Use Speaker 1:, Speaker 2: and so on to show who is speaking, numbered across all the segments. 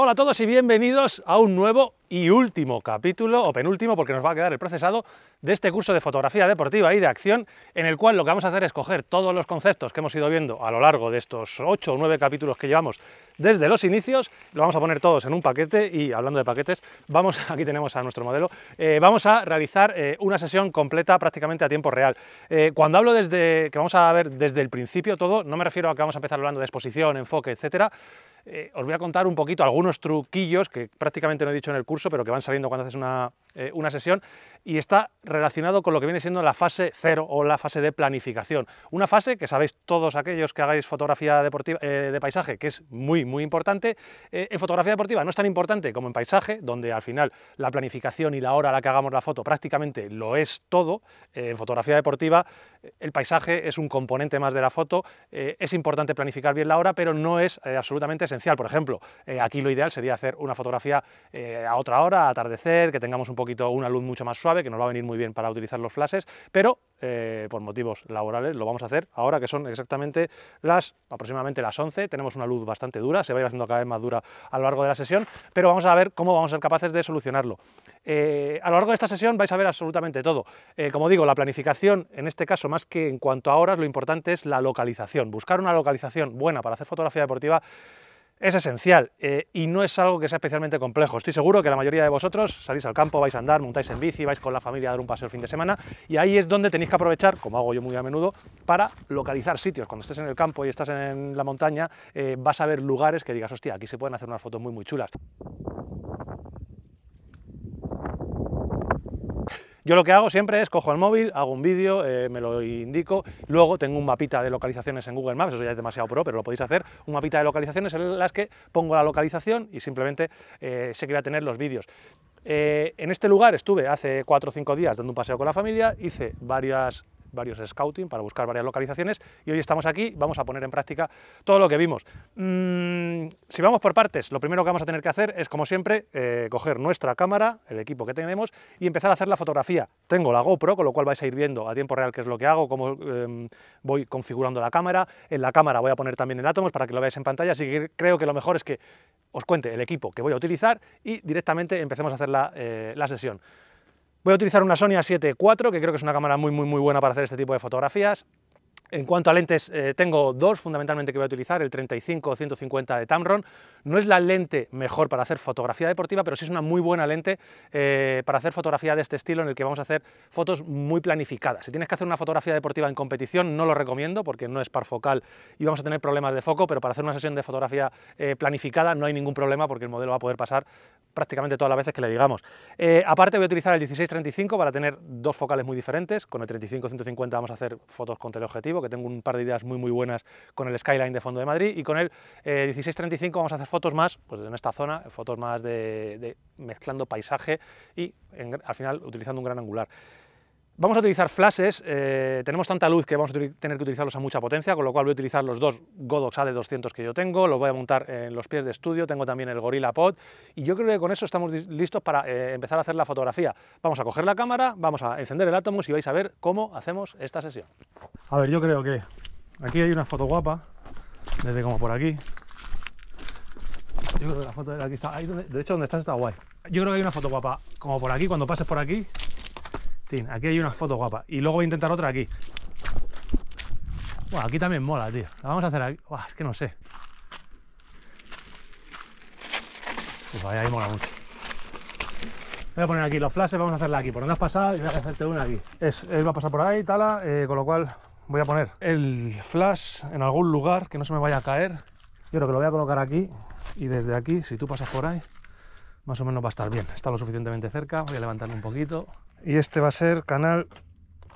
Speaker 1: Hola a todos y bienvenidos a un nuevo y último capítulo, o penúltimo, porque nos va a quedar el procesado de este curso de fotografía deportiva y de acción, en el cual lo que vamos a hacer es coger todos los conceptos que hemos ido viendo a lo largo de estos 8 o 9 capítulos que llevamos desde los inicios, lo vamos a poner todos en un paquete y hablando de paquetes, vamos, aquí tenemos a nuestro modelo, eh, vamos a realizar eh, una sesión completa prácticamente a tiempo real. Eh, cuando hablo desde que vamos a ver desde el principio todo, no me refiero a que vamos a empezar hablando de exposición, enfoque, etcétera, os voy a contar un poquito algunos truquillos que prácticamente no he dicho en el curso pero que van saliendo cuando haces una, eh, una sesión y está relacionado con lo que viene siendo la fase cero o la fase de planificación. Una fase que sabéis todos aquellos que hagáis fotografía deportiva, eh, de paisaje, que es muy, muy importante. Eh, en fotografía deportiva no es tan importante como en paisaje, donde al final la planificación y la hora a la que hagamos la foto prácticamente lo es todo. en fotografía deportiva el paisaje es un componente más de la foto. es importante planificar bien la hora, pero no es absolutamente esencial. Por ejemplo, aquí lo ideal sería hacer una fotografía a otra hora, atardecer, que tengamos un poco poquito una luz mucho más suave, que nos va a venir muy bien para utilizar los flashes, pero eh, por motivos laborales lo vamos a hacer ahora que son exactamente las aproximadamente las 11, tenemos una luz bastante dura, se va a ir haciendo cada vez más dura a lo largo de la sesión, pero vamos a ver cómo vamos a ser capaces de solucionarlo. Eh, a lo largo de esta sesión vais a ver absolutamente todo. Eh, como digo, la planificación, en este caso más que en cuanto a horas, lo importante es la localización. Buscar una localización buena para hacer fotografía deportiva es esencial eh, y no es algo que sea especialmente complejo. Estoy seguro que la mayoría de vosotros salís al campo, vais a andar, montáis en bici, vais con la familia a dar un paseo el fin de semana y ahí es donde tenéis que aprovechar, como hago yo muy a menudo, para localizar sitios. Cuando estés en el campo y estás en la montaña, eh, vas a ver lugares que digas, hostia, aquí se pueden hacer unas fotos muy, muy chulas. Yo lo que hago siempre es cojo el móvil, hago un vídeo, eh, me lo indico, luego tengo un mapita de localizaciones en Google Maps, eso ya es demasiado pro, pero lo podéis hacer, un mapita de localizaciones en las que pongo la localización y simplemente sé que voy a tener los vídeos. Eh, en este lugar estuve hace 4 o 5 días dando un paseo con la familia, hice varias varios scouting para buscar varias localizaciones y hoy estamos aquí, vamos a poner en práctica todo lo que vimos. Mm, si vamos por partes, lo primero que vamos a tener que hacer es, como siempre, eh, coger nuestra cámara, el equipo que tenemos, y empezar a hacer la fotografía. Tengo la GoPro, con lo cual vais a ir viendo a tiempo real qué es lo que hago, cómo em, voy configurando la cámara. En la cámara voy a poner también el Atomos para que lo veáis en pantalla, así que creo que lo mejor es que os cuente el equipo que voy a utilizar y directamente empecemos a hacer la eh, sesión. Voy a utilizar una Sony A7 IV, que creo que es una cámara muy, muy, muy buena para hacer este tipo de fotografías. En cuanto a lentes, eh, tengo dos fundamentalmente que voy a utilizar, el 35-150 de Tamron. No es la lente mejor para hacer fotografía deportiva, pero sí es una muy buena lente eh, para hacer fotografía de este estilo en el que vamos a hacer fotos muy planificadas. Si tienes que hacer una fotografía deportiva en competición, no lo recomiendo porque no es focal y vamos a tener problemas de foco, pero para hacer una sesión de fotografía eh, planificada no hay ningún problema porque el modelo va a poder pasar prácticamente todas las veces que le digamos. aparte voy a utilizar el 16-35 para tener dos focales muy diferentes. Con el 35-150 vamos a hacer fotos con teleobjetivo que tengo un par de ideas muy muy buenas con el skyline de fondo de Madrid y con el 1635 eh, vamos a hacer fotos más pues en esta zona, fotos más de, mezclando paisaje y al final utilizando un gran angular. Vamos a utilizar flashes, eh, tenemos tanta luz que vamos a tener que utilizarlos a mucha potencia, con lo cual voy a utilizar los dos Godox AD200 que yo tengo, los voy a montar en los pies de estudio, tengo también el Gorilla Pod, y yo creo que con eso estamos listos para eh, empezar a hacer la fotografía. Vamos a coger la cámara, vamos a encender el Atomos y vais a ver cómo hacemos esta sesión. A ver, yo creo que aquí hay una foto guapa, desde como por aquí. Yo creo que la foto de aquí está, de hecho donde estás está guay. Yo creo que hay una foto guapa, como por aquí, cuando pases por aquí, aquí hay una foto guapa. Y luego voy a intentar otra aquí. Buah, aquí también mola, tío. La vamos a hacer aquí. es que no sé. ahí, mola mucho. Voy a poner aquí los flashes, vamos a hacerla aquí. Por donde has pasado y voy a hacerte una aquí. Es, él va a pasar por ahí, tala, eh, con lo cual voy a poner el flash en algún lugar que no se me vaya a caer. Yo creo que lo voy a colocar aquí y desde aquí, si tú pasas por ahí, más o menos va a estar bien. Está lo suficientemente cerca, voy a levantarlo un poquito. Y este va a ser canal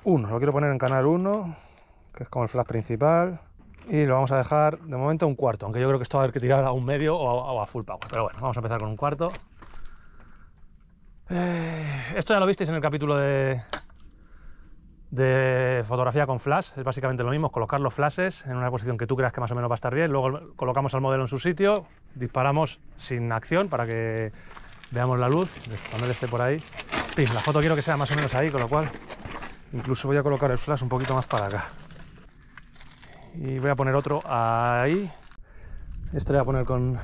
Speaker 1: 1, lo quiero poner en canal 1, que es como el flash principal. Y lo vamos a dejar de momento a un cuarto, aunque yo creo que esto va a haber que tirar a un medio o a, full power. Pero bueno, vamos a empezar con un cuarto. Eh, esto ya lo visteis en el capítulo de, de fotografía con flash, es básicamente lo mismo, colocar los flashes en una posición que tú creas que más o menos va a estar bien, luego colocamos al modelo en su sitio, disparamos sin acción para que veamos la luz, cuando él esté por ahí. la foto quiero que sea más o menos ahí, con lo cual incluso voy a colocar el flash un poquito más para acá. Y voy a poner otro ahí. Este lo voy a poner con,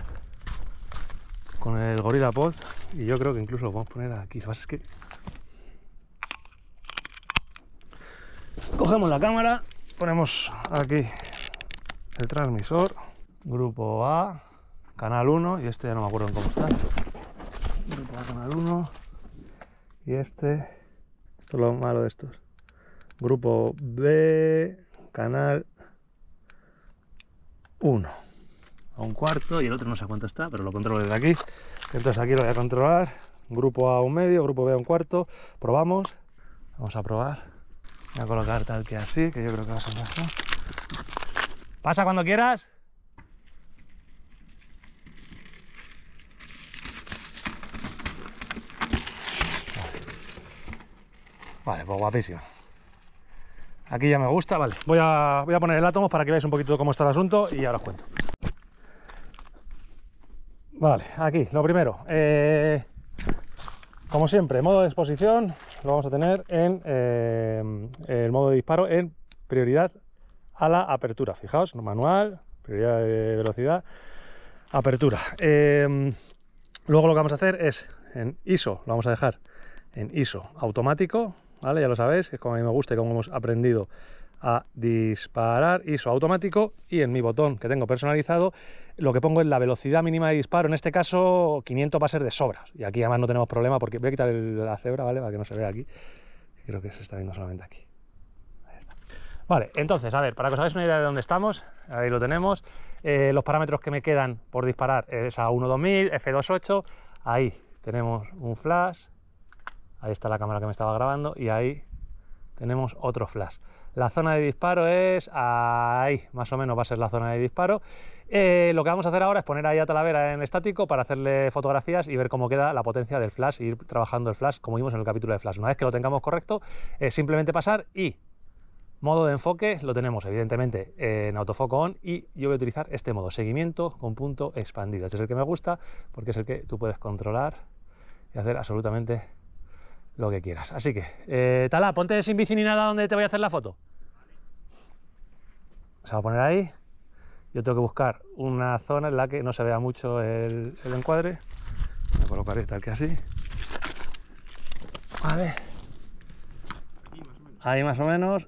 Speaker 1: con el Gorilla Pod y yo creo que incluso lo vamos poner aquí. Lo que Cogemos la cámara, ponemos aquí el transmisor, grupo A, canal 1 y este ya no me acuerdo en cómo está uno y este, esto es lo malo de estos. Grupo B, canal 1 a un cuarto y el otro no sé cuánto está, pero lo controlo desde aquí. Entonces aquí lo voy a controlar. Grupo A un medio, grupo B a un cuarto. Probamos. Vamos a probar. Voy a colocar tal que así, que yo creo que va a ser mejor. Pasa cuando quieras. Vale, pues guapísimo. Aquí ya me gusta, vale. Voy a, voy a poner el átomo para que veáis un poquito cómo está el asunto y ahora os cuento. Vale, aquí, lo primero. Eh, como siempre, modo de exposición lo vamos a tener en eh, el modo de disparo en prioridad a la apertura. Fijaos, manual, prioridad de velocidad, apertura. Eh, luego lo que vamos a hacer es en ISO, lo vamos a dejar en ISO automático, ¿vale? Ya lo sabéis, que es como a mí me gusta y como hemos aprendido a disparar, ISO automático y en mi botón que tengo personalizado lo que pongo es la velocidad mínima de disparo, en este caso 500 va a ser de sobras y aquí además no tenemos problema porque voy a quitar la cebra, ¿vale? Para que no se vea aquí, creo que se está viendo solamente aquí. Vale, entonces, a ver, para que os hagáis una idea de dónde estamos, ahí lo tenemos, eh, los parámetros que me quedan por disparar es a 1.2000, f2.8, ahí tenemos un flash, Ahí está la cámara que me estaba grabando y ahí tenemos otro flash. La zona de disparo es ahí, más o menos va a ser la zona de disparo. Eh, lo que vamos a hacer ahora es poner ahí a Talavera en estático para hacerle fotografías y ver cómo queda la potencia del flash, ir trabajando el flash como vimos en el capítulo de flash. Una vez que lo tengamos correcto, simplemente pasar y modo de enfoque lo tenemos evidentemente en autofoco on y yo voy a utilizar este modo, seguimiento con punto expandido. Este es el que me gusta porque es el que tú puedes controlar y hacer absolutamente lo que quieras. Así que, eh, Tala, ponte sin bici ni nada donde te voy a hacer la foto. Se va a poner ahí. Yo tengo que buscar una zona en la que no se vea mucho el, encuadre. Me colocaré tal que así. Vale. Ahí más o menos.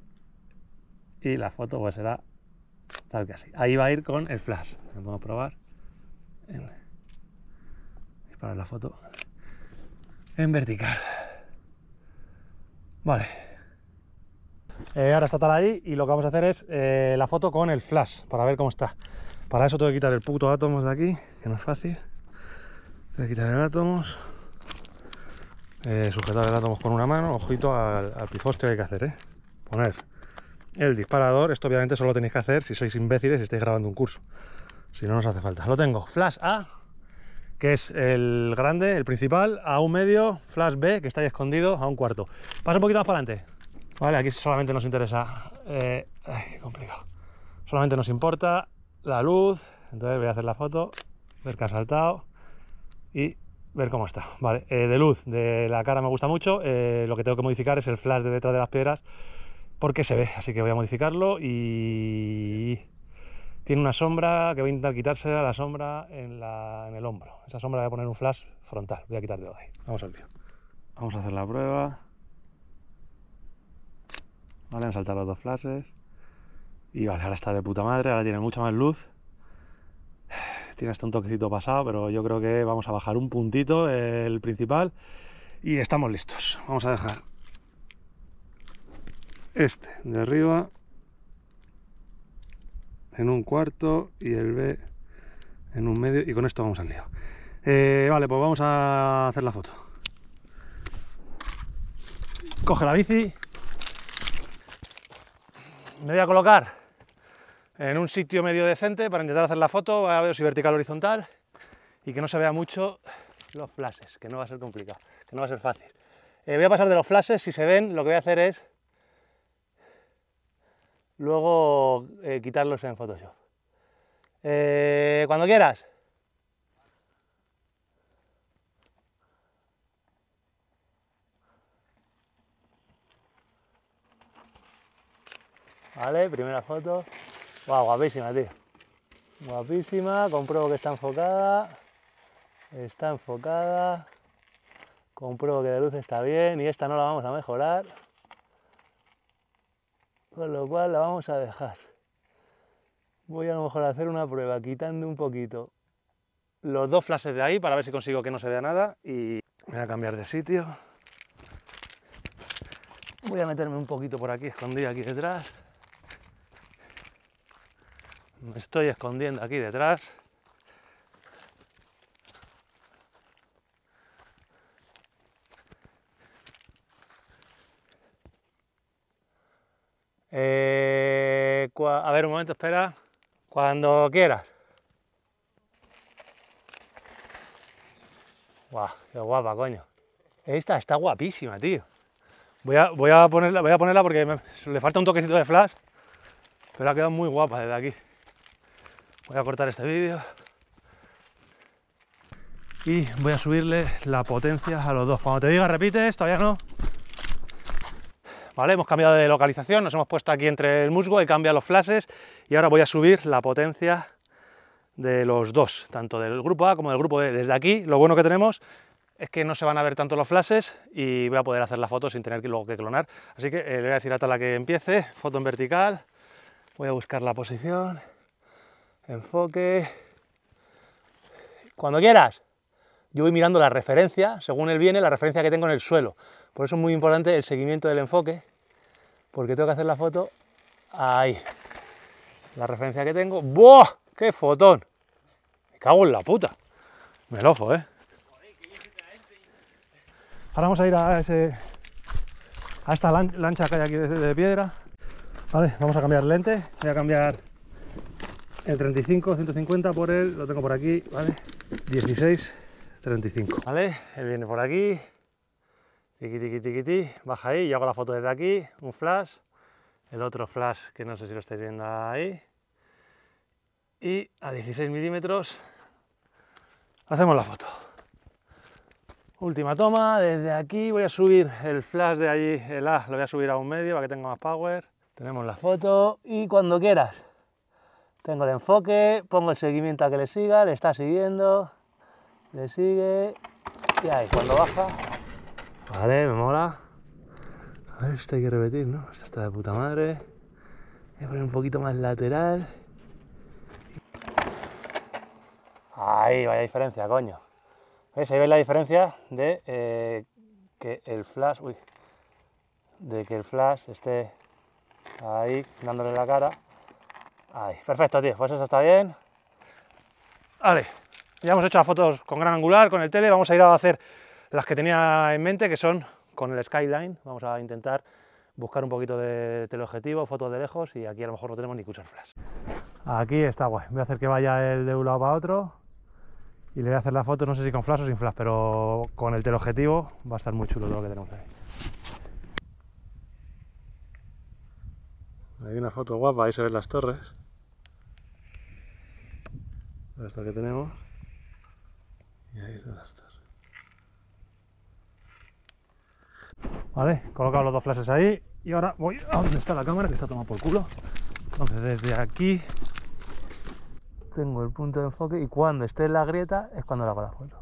Speaker 1: Y la foto pues será tal que así. Ahí va a ir con el flash. Lo a probar. Disparar la foto en vertical. Vale. Eh, ahora está tal ahí y lo que vamos a hacer es eh, la foto con el flash para ver cómo está. Para eso tengo que quitar el puto átomos de aquí, que no es fácil. Tengo que quitar el átomos. Eh, sujetar el átomos con una mano. Ojito al, al que hay que hacer, Poner el disparador. Esto obviamente solo lo tenéis que hacer si sois imbéciles y estáis grabando un curso. Si no, nos hace falta. Lo tengo. Flash A que es el grande, el principal, a un medio, flash B, que está ahí escondido, a un cuarto. Pasa un poquito más para adelante. Vale, aquí solamente nos interesa... Eh, ay, qué complicado. Solamente nos importa la luz. Entonces voy a hacer la foto, ver que ha saltado y ver cómo está. Vale, eh, de luz, de la cara me gusta mucho. Eh, lo que tengo que modificar es el flash de detrás de las piedras porque se ve. Así que voy a modificarlo y tiene una sombra que voy a intentar quitarse la sombra en, el hombro. Esa sombra voy a poner un flash frontal, voy a quitar de ahí. Vamos al lío. Vamos a hacer la prueba. Vale, han saltado los dos flashes. Y vale, ahora está de puta madre, ahora tiene mucha más luz. Tiene hasta un toquecito pasado, pero yo creo que vamos a bajar un puntito, el principal. Y estamos listos. Vamos a dejar este de arriba en un cuarto y el B en un medio. Y con esto vamos al lío. Eh, vale, pues vamos a hacer la foto. Coge la bici. Me voy a colocar en un sitio medio decente para intentar hacer la foto. A ver si vertical o horizontal y que no se vea mucho los flashes, que no va a ser complicado, que no va a ser fácil. Eh, voy a pasar de los flashes, si se ven, lo que voy a hacer es luego eh, quitarlos en Photoshop. Eh, cuando quieras. Vale, primera foto. guapísima, tío. Guapísima, compruebo que está enfocada. Está enfocada. Compruebo que de luz está bien y esta no la vamos a mejorar con lo cual la vamos a dejar. Voy a lo mejor a hacer una prueba quitando un poquito los dos flashes de ahí para ver si consigo que no se vea nada y voy a cambiar de sitio. Voy a meterme un poquito por aquí, escondido aquí detrás. Me estoy escondiendo aquí detrás. A ver, un momento, espera. Cuando quieras. Guau, qué guapa, coño. Esta está guapísima, tío. Voy a, voy a ponerla, voy a ponerla porque le falta un toquecito de flash, pero ha quedado muy guapa desde aquí. Voy a cortar este vídeo. Y voy a subirle la potencia a los dos. Cuando te diga repites, todavía no, Hemos cambiado de localización, nos hemos puesto aquí entre el musgo, y cambia los flashes y ahora voy a subir la potencia de los dos, tanto del grupo A como del grupo B. Desde aquí, lo bueno que tenemos es que no se van a ver tanto los flashes y voy a poder hacer la foto sin tener que, luego que clonar. Así que eh, le voy a decir a Tala que empiece, foto en vertical, voy a buscar la posición, enfoque, cuando quieras. Yo voy mirando la referencia, según él viene, la referencia que tengo en el suelo. Por eso es muy importante el seguimiento del enfoque porque tengo que hacer la foto ahí. La referencia que tengo. ¡Buah! ¡Qué fotón! Me cago en la puta. Me lofo, ¿eh? Ahora vamos a ir a, ese, a esta lancha que hay aquí de, piedra. Vale, vamos a cambiar lente. Voy a cambiar el 35, 150 por él. lo tengo por aquí, ¿vale? 16, 35. Vale, él viene por aquí baja ahí, yo hago la foto desde aquí, un flash, el otro flash que no sé si lo estáis viendo ahí, y a 16 milímetros hacemos la foto. Última toma, desde aquí voy a subir el flash de allí, el A, lo voy a subir a un medio para que tenga más power. Tenemos la foto y cuando quieras. Tengo el enfoque, pongo el seguimiento a que le siga, le está siguiendo, le sigue y ahí, cuando baja Vale, me mola. A ver, esta hay que repetir, ¿no? Esta está de puta madre. Voy a poner un poquito más lateral. Ahí, vaya diferencia, coño. ¿Veis? Ahí veis la diferencia de eh, que el flash. Uy, de que el flash esté ahí dándole la cara. Ahí, perfecto, tío. Pues eso está bien. Vale, ya hemos hecho las fotos con gran angular, con el tele. Vamos a ir a hacer las que tenía en mente, que son con el skyline. Vamos a intentar buscar un poquito de teleobjetivo, fotos de lejos y aquí a lo mejor no tenemos ni que flash. Aquí está guay. Voy a hacer que vaya el de un lado para otro y le voy a hacer la foto, no sé si con flash o sin flash, pero con el teleobjetivo va a estar muy chulo todo lo que tenemos ahí. Hay una foto guapa, ahí se ven las torres. esto que tenemos. Y ahí están Vale, colocado los dos flashes ahí y ahora voy a donde está la cámara que está tomada por culo. Entonces desde aquí tengo el punto de enfoque y cuando esté en la grieta es cuando le hago la foto.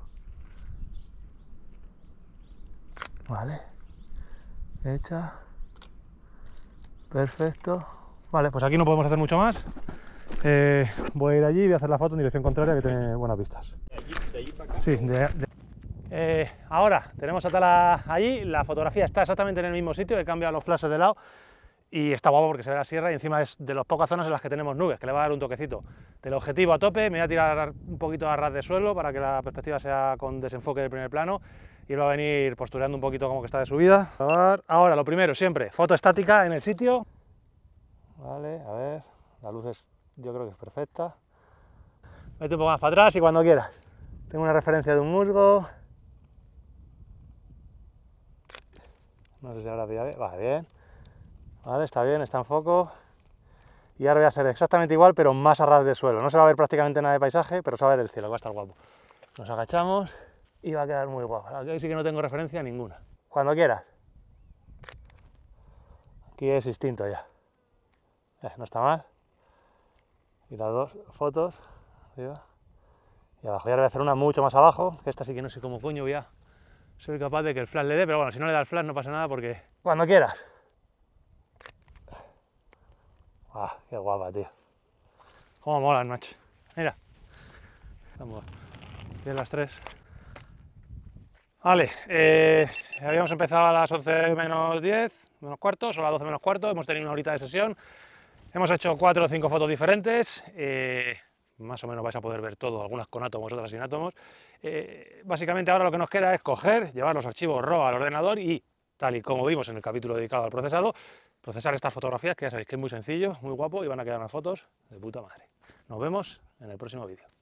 Speaker 1: Vale, hecha, perfecto. Vale, pues aquí no podemos hacer mucho más. Eh, voy a ir allí y voy a hacer la foto en dirección contraria que tiene buenas vistas. Eh, ahora tenemos a Tala allí, la fotografía está exactamente en el mismo sitio, he cambiado los flashes de lado y está guapo porque se ve la sierra y encima es de las pocas zonas en las que tenemos nubes, que le va a dar un toquecito. Del objetivo a tope, me voy a tirar un poquito a ras de suelo para que la perspectiva sea con desenfoque del primer plano y va a venir posturando un poquito como que está de subida. Ahora, lo primero, siempre, foto estática en el sitio. Vale, a ver, la luz es, yo creo que es perfecta. Mete un poco más para atrás y cuando quieras. Tengo una referencia de un musgo, No sé si ahora bien. Va bien. Vale, está bien, está en foco. Y ahora voy a hacer exactamente igual, pero más a ras de suelo. No se va a ver prácticamente nada de paisaje, pero se va a ver el cielo, va a estar guapo. Nos agachamos y va a quedar muy guapo. Aquí sí que no tengo referencia ninguna. Cuando quieras. Aquí es instinto ya. Eh, no está mal. Y las dos fotos, arriba y abajo. Y ahora voy a hacer una mucho más abajo, que esta sí que no sé cómo coño voy a soy capaz de que el flash le dé, pero bueno, si no le da el flash no pasa nada porque... Cuando quieras. ¡Ah, qué guapa, tío! ¡Cómo mola, Nacho! Mira. Estamos de las 3. Vale, eh, habíamos empezado a las 11 menos 10, menos cuarto, a las 12 menos cuarto, hemos tenido una horita de sesión. Hemos hecho cuatro o cinco fotos diferentes. Eh, más o menos vais a poder ver todo, algunas con átomos, otras sin átomos. Eh, básicamente ahora lo que nos queda es coger, llevar los archivos RAW al ordenador y, tal y como vimos en el capítulo dedicado al procesado, procesar estas fotografías, que ya sabéis que es muy sencillo, muy guapo y van a quedar unas fotos de puta madre. Nos vemos en el próximo vídeo.